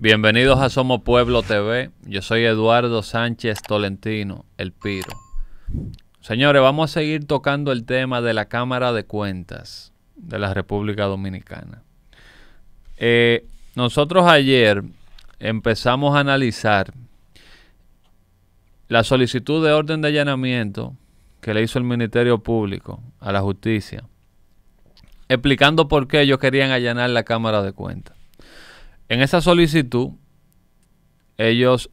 Bienvenidos a Somos Pueblo TV. Yo soy Eduardo Sánchez Tolentino, el Piro. Señores, vamos a seguir tocando el tema de la Cámara de Cuentas de la República Dominicana. Eh, nosotros ayer empezamos a analizar la solicitud de orden de allanamiento que le hizo el Ministerio Público a la justicia, explicando por qué ellos querían allanar la Cámara de Cuentas. En esa solicitud, ellos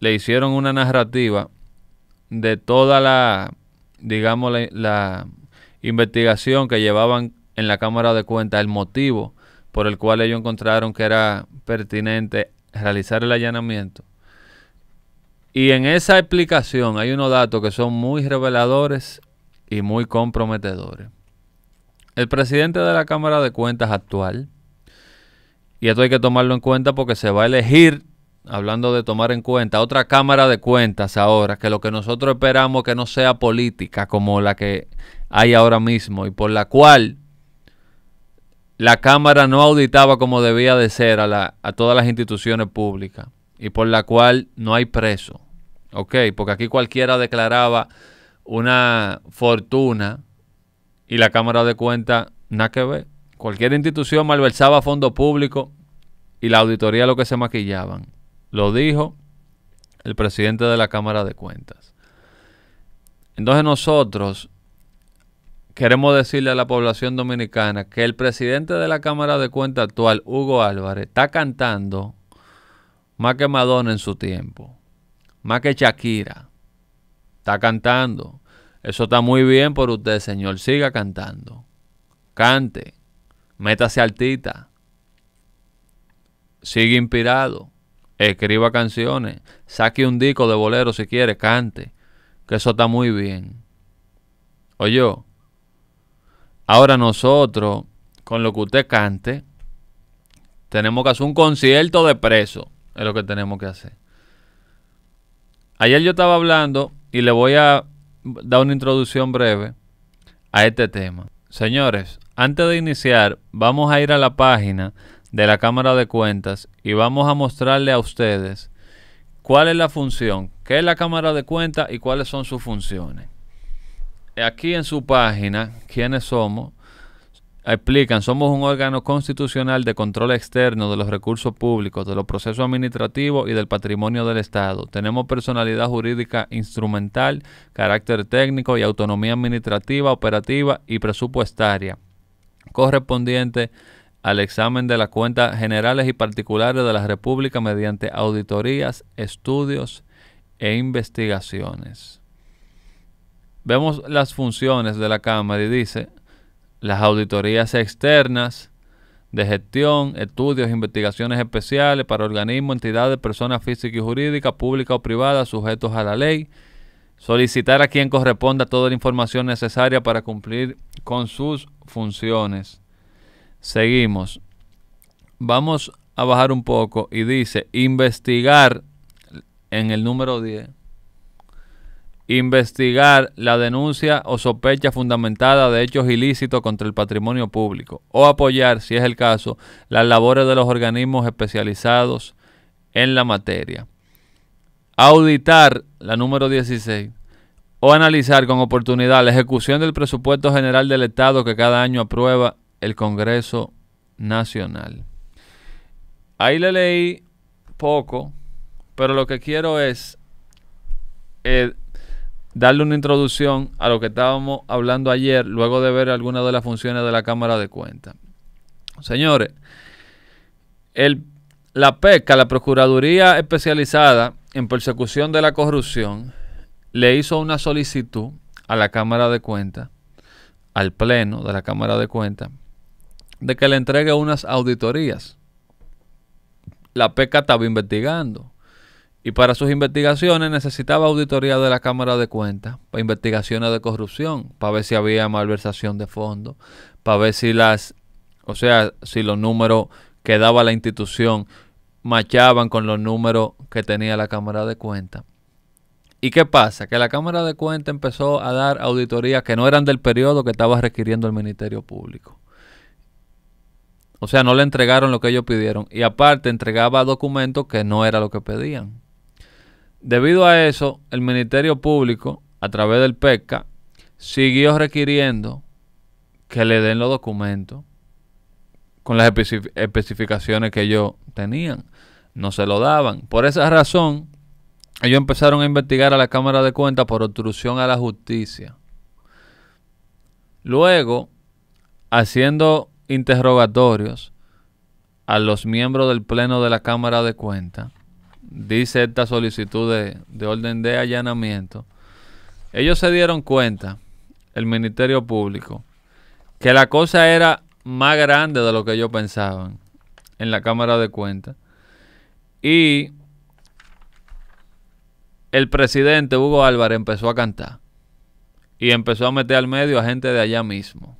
le hicieron una narrativa de toda la, digamos, la, investigación que llevaban en la Cámara de Cuentas, el motivo por el cual ellos encontraron que era pertinente realizar el allanamiento. Y en esa explicación hay unos datos que son muy reveladores y muy comprometedores. El presidente de la Cámara de Cuentas actual, y esto hay que tomarlo en cuenta porque se va a elegir, hablando de tomar en cuenta, otra Cámara de Cuentas ahora, que lo que nosotros esperamos que no sea política como la que hay ahora mismo y por la cual la Cámara no auditaba como debía de ser a, a todas las instituciones públicas y por la cual no hay preso. ¿Ok? Porque aquí cualquiera declaraba una fortuna y la Cámara de Cuentas nada que ver. Cualquier institución malversaba fondo público y la auditoría lo que se maquillaban. Lo dijo el presidente de la Cámara de Cuentas. Entonces nosotros queremos decirle a la población dominicana que el presidente de la Cámara de Cuentas actual, Hugo Álvarez, está cantando más que Madonna en su tiempo, más que Shakira. Está cantando. Eso está muy bien por usted, señor. Siga cantando. Cante métase altita, sigue inspirado, escriba canciones, saque un disco de bolero si quiere, cante, que eso está muy bien. Oye, ahora nosotros, con lo que usted cante, tenemos que hacer un concierto de preso, es lo que tenemos que hacer. Ayer yo estaba hablando y le voy a dar una introducción breve a este tema. Señores, antes de iniciar, vamos a ir a la página de la Cámara de Cuentas y vamos a mostrarle a ustedes cuál es la función, qué es la Cámara de Cuentas y cuáles son sus funciones. Aquí en su página, quiénes somos, explican, somos un órgano constitucional de control externo de los recursos públicos, de los procesos administrativos y del patrimonio del Estado. Tenemos personalidad jurídica instrumental, carácter técnico y autonomía administrativa, operativa y presupuestaria correspondiente al examen de las cuentas generales y particulares de la República mediante auditorías, estudios e investigaciones. Vemos las funciones de la Cámara y dice las auditorías externas de gestión, estudios, investigaciones especiales para organismos, entidades, personas físicas y jurídicas, públicas o privadas, sujetos a la ley, solicitar a quien corresponda toda la información necesaria para cumplir con sus funciones. Seguimos. Vamos a bajar un poco y dice investigar en el número 10. Investigar la denuncia o sospecha fundamentada de hechos ilícitos contra el patrimonio público o apoyar, si es el caso, las labores de los organismos especializados en la materia. Auditar, la número 16. O analizar con oportunidad la ejecución del presupuesto general del Estado que cada año aprueba el Congreso Nacional. Ahí le leí poco, pero lo que quiero es eh, darle una introducción a lo que estábamos hablando ayer, luego de ver algunas de las funciones de la Cámara de Cuentas. Señores, la PECA, la Procuraduría Especializada en persecución de la corrupción, le hizo una solicitud a la Cámara de Cuentas, al Pleno de la Cámara de Cuentas, de que le entregue unas auditorías. La PECA estaba investigando y para sus investigaciones necesitaba auditoría de la Cámara de Cuentas, para investigaciones de corrupción, para ver si había malversación de fondos, para ver si las, o sea, si los números que daba la institución machaban con los números que tenía la Cámara de Cuentas. ¿Y qué pasa? Que la Cámara de Cuentas empezó a dar auditorías que no eran del periodo que estaba requiriendo el Ministerio Público. O sea, no le entregaron lo que ellos pidieron. Y aparte entregaba documentos que no era lo que pedían. Debido a eso, el Ministerio Público, a través del PECA, siguió requiriendo que le den los documentos con las especificaciones que ellos tenían no se lo daban. Por esa razón, ellos empezaron a investigar a la Cámara de Cuentas por obstrucción a la justicia. Luego, haciendo interrogatorios a los miembros del Pleno de la Cámara de Cuentas, dice esta solicitud de, de orden de allanamiento, ellos se dieron cuenta, el Ministerio Público, que la cosa era más grande de lo que ellos pensaban en la Cámara de Cuentas y el presidente Hugo Álvarez empezó a cantar. Y empezó a meter al medio a gente de allá mismo.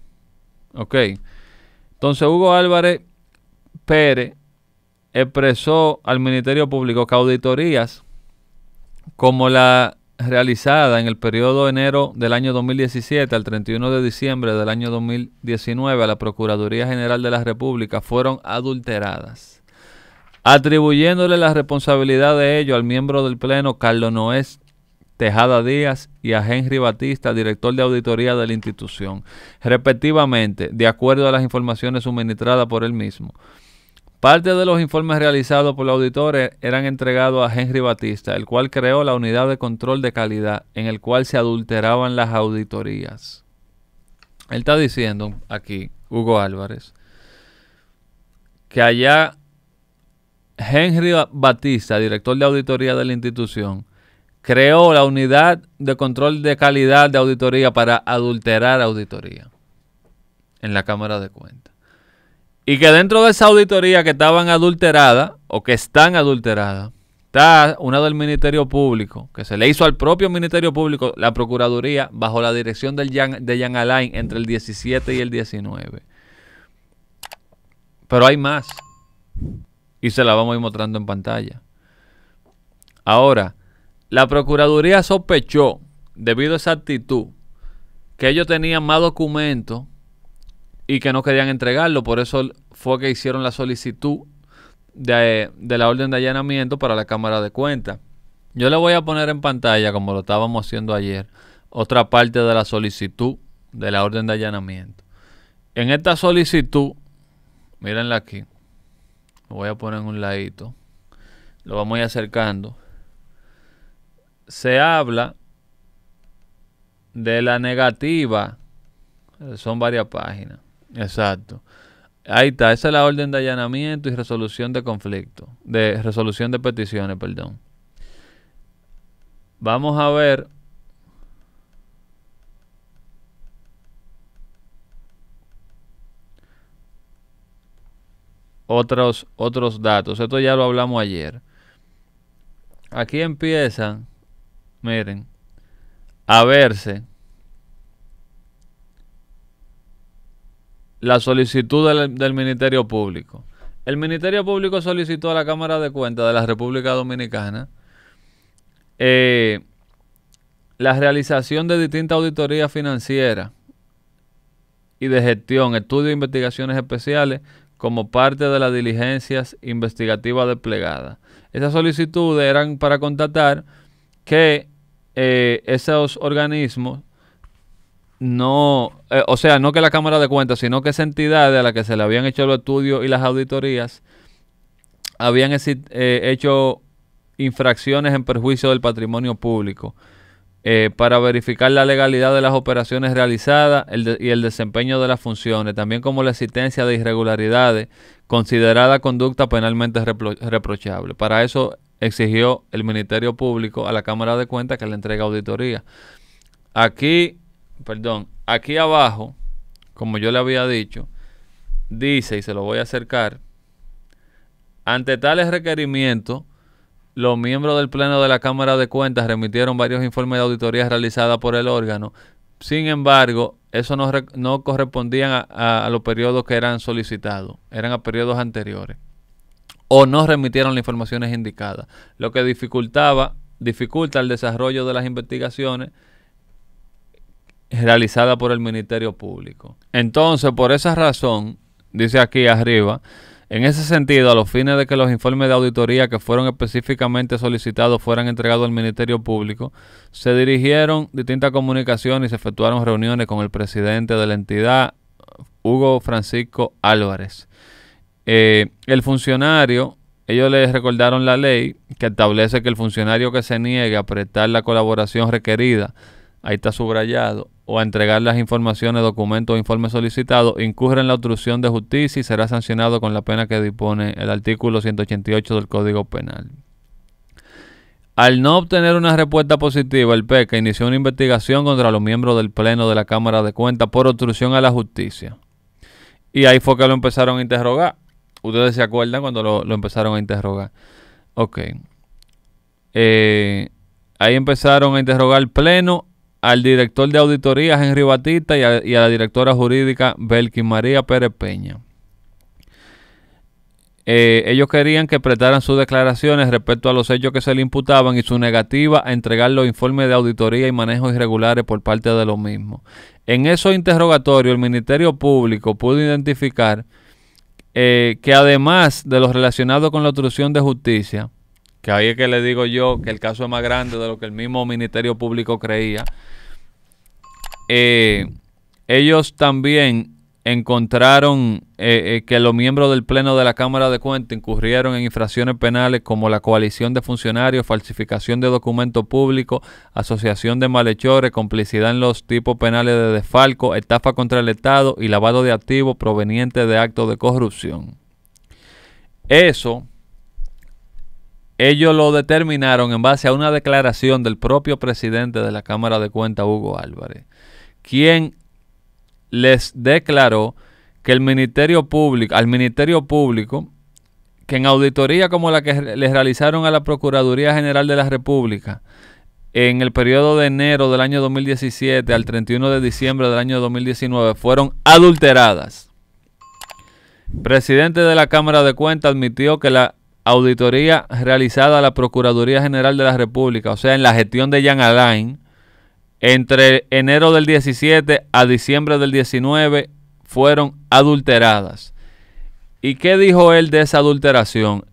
¿Ok? Entonces Hugo Álvarez Pérez expresó al Ministerio Público que auditorías como la realizada en el periodo de enero del año 2017 al 31 de diciembre del año 2019 a la Procuraduría General de la República fueron adulteradas atribuyéndole la responsabilidad de ello al miembro del Pleno Carlos Noés Tejada Díaz y a Henry Batista, director de auditoría de la institución, respectivamente, de acuerdo a las informaciones suministradas por él mismo. Parte de los informes realizados por los auditores eran entregados a Henry Batista, el cual creó la unidad de control de calidad, en el cual se adulteraban las auditorías. Él está diciendo aquí, Hugo Álvarez, que allá Henry Batista, director de auditoría de la institución, creó la unidad de control de calidad de auditoría para adulterar auditoría en la Cámara de Cuentas. Y que dentro de esa auditoría que estaban adulteradas o que están adulteradas, está una del Ministerio Público, que se le hizo al propio Ministerio Público, la Procuraduría, bajo la dirección de Jan Alain entre el 17 y el 19. Pero hay más y se la vamos a ir mostrando en pantalla. Ahora, la Procuraduría sospechó, debido a esa actitud, que ellos tenían más documentos y que no querían entregarlo. Por eso fue que hicieron la solicitud de, de la orden de allanamiento para la Cámara de Cuentas. Yo le voy a poner en pantalla, como lo estábamos haciendo ayer, otra parte de la solicitud de la orden de allanamiento. En esta solicitud, mírenla aquí. Lo voy a poner en un ladito. Lo vamos acercando. Se habla de la negativa. Son varias páginas. Exacto. Ahí está, esa es la orden de allanamiento y resolución de conflicto, de resolución de peticiones, perdón. Vamos a ver otros, otros datos. Esto ya lo hablamos ayer. Aquí empieza miren, a verse la solicitud del, Ministerio Público. El Ministerio Público solicitó a la Cámara de Cuentas de la República Dominicana eh, la realización de distintas auditorías financieras y de gestión, estudios e investigaciones especiales como parte de las diligencias investigativas desplegadas. Esas solicitudes eran para constatar que eh, esos organismos no, eh, o sea, no que la Cámara de Cuentas, sino que esa entidad a la que se le habían hecho los estudios y las auditorías habían eh, hecho infracciones en perjuicio del patrimonio público. Eh, para verificar la legalidad de las operaciones realizadas y el desempeño de las funciones, también como la existencia de irregularidades, considerada conducta penalmente reprochable. Para eso exigió el Ministerio Público a la Cámara de Cuentas que le entregue auditoría. Aquí, perdón, aquí abajo, como yo le había dicho, dice, y se lo voy a acercar, ante tales requerimientos, los miembros del Pleno de la Cámara de Cuentas remitieron varios informes de auditoría realizadas por el órgano. Sin embargo, eso no, no correspondían a, los periodos que eran solicitados, eran a periodos anteriores. O no remitieron las informaciones indicadas, lo que dificultaba, dificulta el desarrollo de las investigaciones realizadas por el Ministerio Público. Entonces, por esa razón, dice aquí arriba, en ese sentido, a los fines de que los informes de auditoría que fueron específicamente solicitados fueran entregados al Ministerio Público, se dirigieron distintas comunicaciones y se efectuaron reuniones con el presidente de la entidad, Hugo Francisco Álvarez. Eh, el funcionario, ellos le recordaron la ley que establece que el funcionario que se niegue a prestar la colaboración requerida, ahí está subrayado, o a entregar las informaciones, documentos o informes solicitados, incurre en la obstrucción de justicia y será sancionado con la pena que dispone el artículo 188 del Código Penal. Al no obtener una respuesta positiva, el PECA inició una investigación contra los miembros del Pleno de la Cámara de Cuentas por obstrucción a la justicia. Y ahí fue que lo empezaron a interrogar. Ustedes se acuerdan cuando lo, empezaron a interrogar. Ok. Eh, ahí empezaron a interrogar Pleno al director de auditoría Henry Batista y a, la directora jurídica Belkin María Pérez Peña. Eh, ellos querían que prestaran sus declaraciones respecto a los hechos que se le imputaban y su negativa a entregar los informes de auditoría y manejos irregulares por parte de los mismos. En esos interrogatorios, el Ministerio Público pudo identificar eh, que además de los relacionados con la obstrucción de justicia, que ahí es que le digo yo que el caso es más grande de lo que el mismo Ministerio Público creía, eh, ellos también encontraron eh, eh, que los miembros del Pleno de la Cámara de Cuentas incurrieron en infracciones penales como la coalición de funcionarios, falsificación de documentos públicos, asociación de malhechores, complicidad en los tipos penales de desfalco, estafa contra el Estado y lavado de activos provenientes de actos de corrupción. Eso ellos lo determinaron en base a una declaración del propio presidente de la Cámara de Cuentas, Hugo Álvarez quien les declaró que el Ministerio Público, al Ministerio Público, que en auditoría como la que les realizaron a la Procuraduría General de la República en el periodo de enero del año 2017 al 31 de diciembre del año 2019 fueron adulteradas. Presidente de la Cámara de Cuentas admitió que la auditoría realizada a la Procuraduría General de la República, o sea, en la gestión de Jan Alain, entre enero del 17 a diciembre del 19 fueron adulteradas. ¿Y qué dijo él de esa adulteración?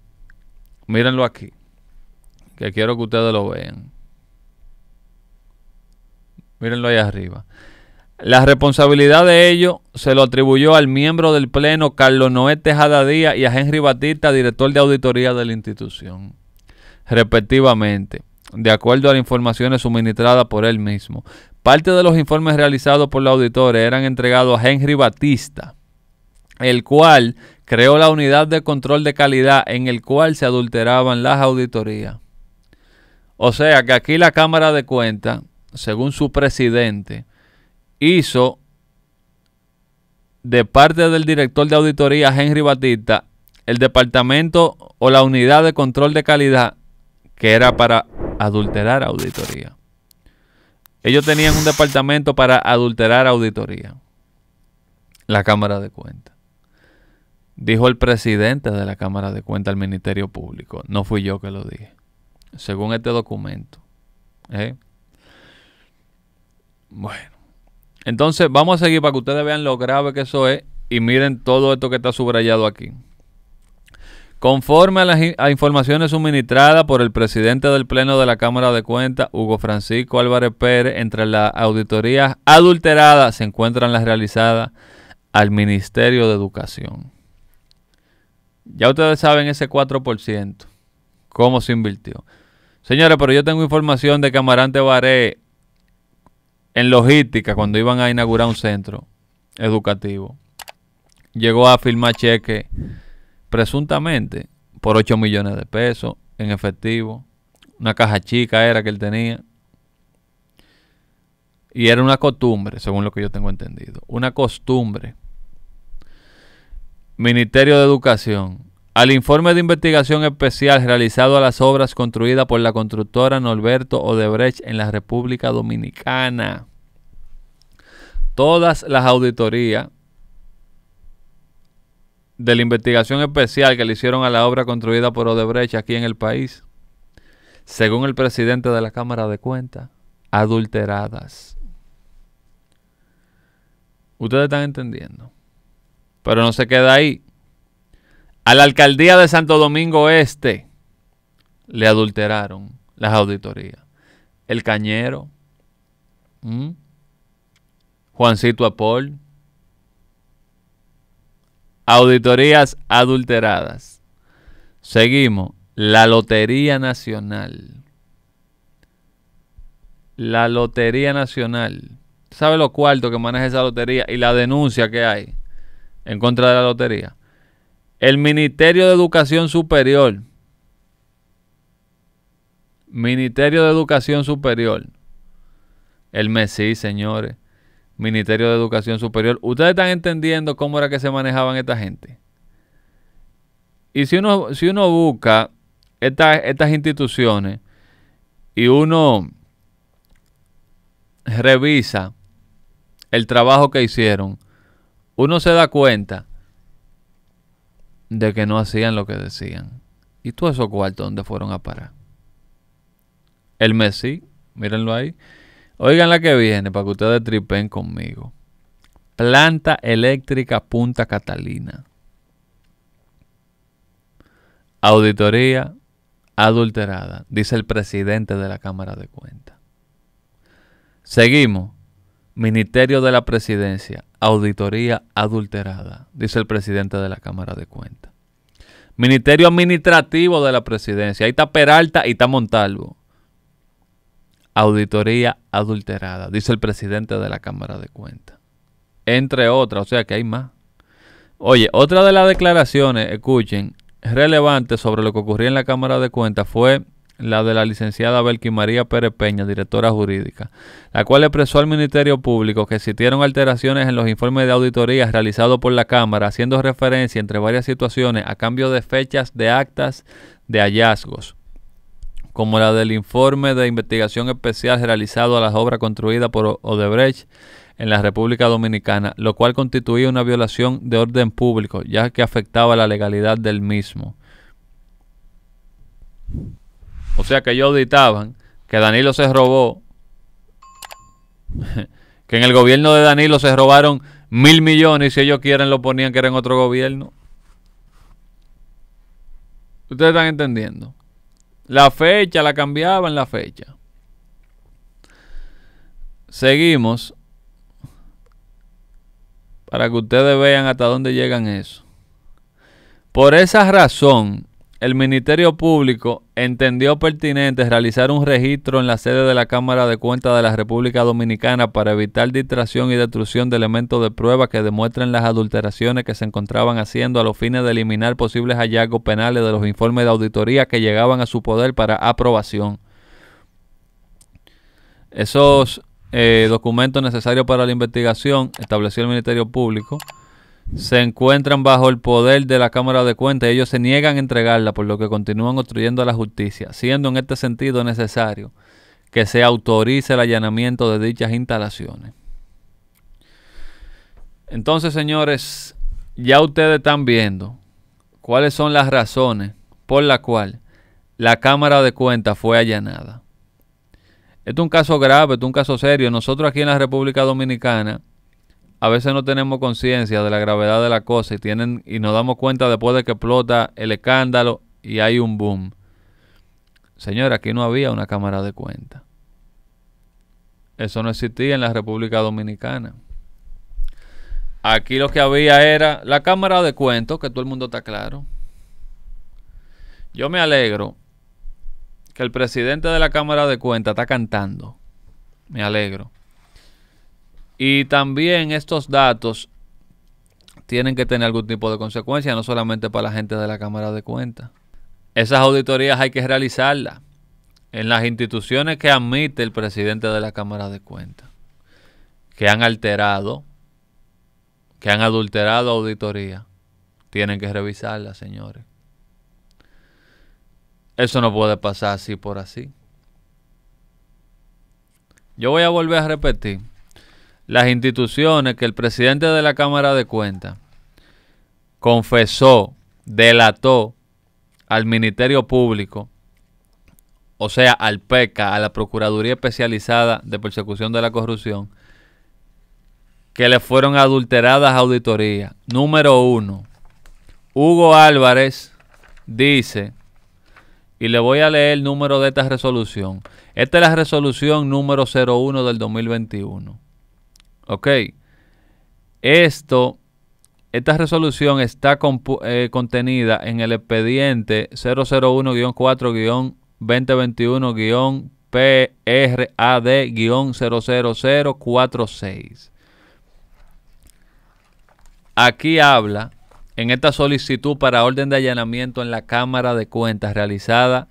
Mírenlo aquí, que quiero que ustedes lo vean. Mírenlo ahí arriba. La responsabilidad de ello se lo atribuyó al miembro del Pleno Carlos Noé Tejada Díaz y a Henry Batista, director de auditoría de la institución, respectivamente de acuerdo a las informaciones suministradas por él mismo. Parte de los informes realizados por los auditores eran entregados a Henry Batista, el cual creó la unidad de control de calidad en el cual se adulteraban las auditorías. O sea que aquí la Cámara de Cuentas, según su presidente, hizo de parte del director de auditoría Henry Batista el departamento o la unidad de control de calidad que era para adulterar auditoría. Ellos tenían un departamento para adulterar auditoría. La Cámara de Cuentas. Dijo el presidente de la Cámara de Cuentas al Ministerio Público. No fui yo que lo dije. Según este documento. ¿eh? Bueno. Entonces vamos a seguir para que ustedes vean lo grave que eso es y miren todo esto que está subrayado aquí. Conforme a las informaciones suministradas por el presidente del Pleno de la Cámara de Cuentas, Hugo Francisco Álvarez Pérez, entre las auditorías adulteradas se encuentran las realizadas al Ministerio de Educación. Ya ustedes saben ese 4%, cómo se invirtió. Señores, pero yo tengo información de que Amarante Baré, en logística, cuando iban a inaugurar un centro educativo, llegó a firmar cheque presuntamente por 8 millones de pesos en efectivo. Una caja chica era que él tenía. Y era una costumbre, según lo que yo tengo entendido. Una costumbre. Ministerio de Educación. Al informe de investigación especial realizado a las obras construidas por la constructora Norberto Odebrecht en la República Dominicana. Todas las auditorías de la investigación especial que le hicieron a la obra construida por Odebrecht aquí en el país, según el presidente de la Cámara de Cuentas, adulteradas. Ustedes están entendiendo. Pero no se queda ahí. A la alcaldía de Santo Domingo Este le adulteraron las auditorías. El Cañero, Juancito Apol, auditorías adulteradas. Seguimos. La Lotería Nacional. La Lotería Nacional. ¿Sabe lo cuarto que maneja esa lotería y la denuncia que hay en contra de la lotería? El Ministerio de Educación Superior. Ministerio de Educación Superior. El MESI, señores. Ministerio de Educación Superior. Ustedes están entendiendo cómo era que se manejaban esta gente. Y si uno, si uno busca estas instituciones y uno revisa el trabajo que hicieron, uno se da cuenta de que no hacían lo que decían. ¿Y todos esos cuartos dónde fueron a parar? El Messi, mírenlo ahí. Oigan la que viene para que ustedes tripen conmigo. Planta eléctrica Punta Catalina. Auditoría adulterada, dice el presidente de la Cámara de Cuentas. Seguimos. Ministerio de la Presidencia, auditoría adulterada, dice el presidente de la Cámara de Cuentas. Ministerio Administrativo de la Presidencia, ahí está Peralta y está Montalvo auditoría adulterada, dice el presidente de la Cámara de Cuentas. Entre otras, o sea que hay más. Oye, otra de las declaraciones, escuchen, relevante sobre lo que ocurrió en la Cámara de Cuentas fue la de la licenciada Belqui María Pérez Peña, directora jurídica, la cual expresó al Ministerio Público que existieron alteraciones en los informes de auditoría realizados por la Cámara, haciendo referencia entre varias situaciones a cambio de fechas de actas de hallazgos como la del informe de investigación especial realizado a las obras construidas por Odebrecht en la República Dominicana, lo cual constituía una violación de orden público, ya que afectaba la legalidad del mismo. O sea que ellos auditaban que Danilo se robó, que en el gobierno de Danilo se robaron mil millones y si ellos quieren lo ponían que era en otro gobierno. ¿Ustedes están entendiendo? La fecha, la cambiaban la fecha. Seguimos. Para que ustedes vean hasta dónde llegan eso. Por esa razón, el Ministerio Público entendió pertinente realizar un registro en la sede de la Cámara de Cuentas de la República Dominicana para evitar distracción y destrucción de elementos de prueba que demuestren las adulteraciones que se encontraban haciendo a los fines de eliminar posibles hallazgos penales de los informes de auditoría que llegaban a su poder para aprobación. Esos eh, documentos necesarios para la investigación estableció el Ministerio Público se encuentran bajo el poder de la Cámara de Cuentas y ellos se niegan a entregarla, por lo que continúan obstruyendo a la justicia, siendo en este sentido necesario que se autorice el allanamiento de dichas instalaciones. Entonces, señores, ya ustedes están viendo cuáles son las razones por las cuales la Cámara de Cuentas fue allanada. Este es un caso grave, este es un caso serio. Nosotros aquí en la República Dominicana a veces no tenemos conciencia de la gravedad de la cosa y, tienen, y nos damos cuenta después de que explota el escándalo y hay un boom. Señor, aquí no había una cámara de cuenta. Eso no existía en la República Dominicana. Aquí lo que había era la cámara de cuentos, que todo el mundo está claro. Yo me alegro que el presidente de la Cámara de Cuentas está cantando. Me alegro. Y también estos datos tienen que tener algún tipo de consecuencia, no solamente para la gente de la Cámara de Cuentas. Esas auditorías hay que realizarlas en las instituciones que admite el presidente de la Cámara de Cuentas, que han alterado, que han adulterado auditoría, tienen que revisarlas, señores. Eso no puede pasar así por así. Yo voy a volver a repetir las instituciones que el presidente de la Cámara de Cuentas confesó, delató al Ministerio Público, o sea, al PECA, a la Procuraduría Especializada de Persecución de la Corrupción, que le fueron adulteradas auditorías. Número uno, Hugo Álvarez dice, y le voy a leer el número de esta resolución. Esta es la resolución número 01 del 2021. Ok. Esto, esta resolución está eh, contenida en el expediente 001-4-2021-PRAD-00046. Aquí habla en esta solicitud para orden de allanamiento en la Cámara de Cuentas realizada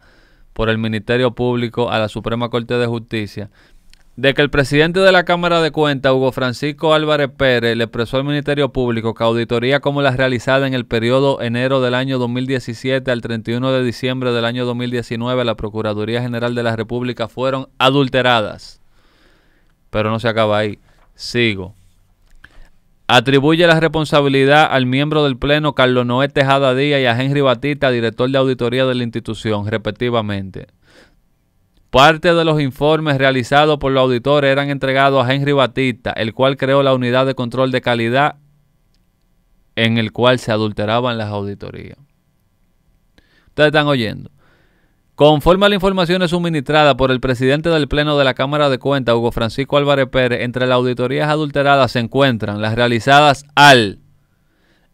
por el Ministerio Público a la Suprema Corte de Justicia de que el presidente de la Cámara de Cuentas, Hugo Francisco Álvarez Pérez, le expresó al Ministerio Público que auditoría como la realizada en el periodo enero del año 2017 al 31 de diciembre del año 2019 a la Procuraduría General de la República fueron adulteradas. Pero no se acaba ahí. Sigo. Atribuye la responsabilidad al miembro del Pleno Carlos Noé Tejada Díaz y a Henry Batista, director de auditoría de la institución, respectivamente. Parte de los informes realizados por los auditores eran entregados a Henry Batista, el cual creó la unidad de control de calidad en el cual se adulteraban las auditorías. Ustedes están oyendo. Conforme a las informaciones suministradas por el presidente del Pleno de la Cámara de Cuentas, Hugo Francisco Álvarez Pérez, entre las auditorías adulteradas se encuentran las realizadas al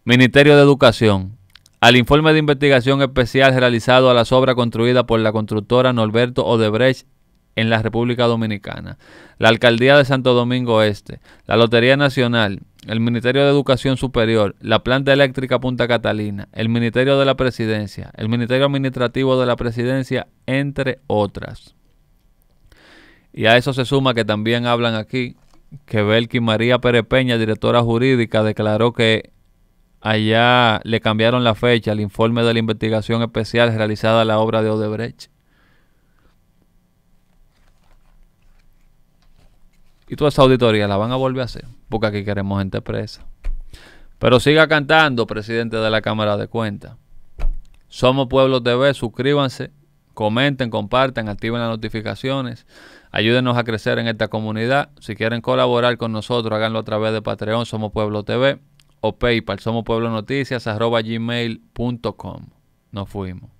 Ministerio de Educación, al informe de investigación especial realizado a las obras construidas por la constructora Norberto Odebrecht en la República Dominicana, la Alcaldía de Santo Domingo Este, la Lotería Nacional, el Ministerio de Educación Superior, la Planta Eléctrica Punta Catalina, el Ministerio de la Presidencia, el Ministerio Administrativo de la Presidencia, entre otras. Y a eso se suma que también hablan aquí que Belki María Perepeña, Peña, directora jurídica, declaró que allá le cambiaron la fecha al informe de la investigación especial realizada a la obra de Odebrecht. Y toda esa auditoría la van a volver a hacer, porque aquí queremos gente presa. Pero siga cantando, presidente de la Cámara de Cuentas. Somos Pueblo TV, suscríbanse, comenten, compartan, activen las notificaciones. Ayúdenos a crecer en esta comunidad. Si quieren colaborar con nosotros, háganlo a través de Patreon, Somos Pueblo TV o PayPal. Somos Pueblo Noticias, arroba gmail.com. Nos fuimos.